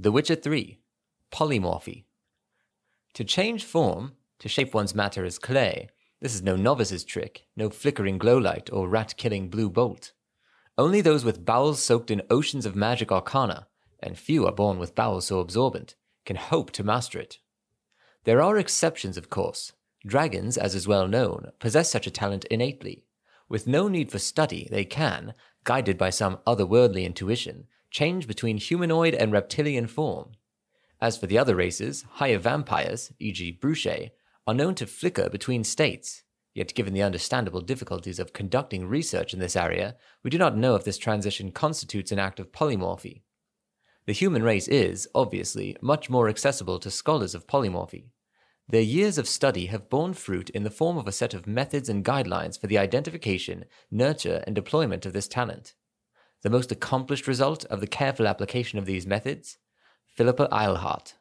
The Witcher 3 Polymorphy. To change form, to shape one's matter as clay, this is no novice's trick, no flickering glow light or rat killing blue bolt. Only those with bowels soaked in oceans of magic arcana, and few are born with bowels so absorbent, can hope to master it. There are exceptions, of course. Dragons, as is well known, possess such a talent innately. With no need for study, they can, guided by some otherworldly intuition, change between humanoid and reptilian form. As for the other races, higher vampires, e.g., Bruche, are known to flicker between states. Yet, given the understandable difficulties of conducting research in this area, we do not know if this transition constitutes an act of polymorphy. The human race is, obviously, much more accessible to scholars of polymorphy. Their years of study have borne fruit in the form of a set of methods and guidelines for the identification, nurture, and deployment of this talent the most accomplished result of the careful application of these methods, Philippa Eilhart,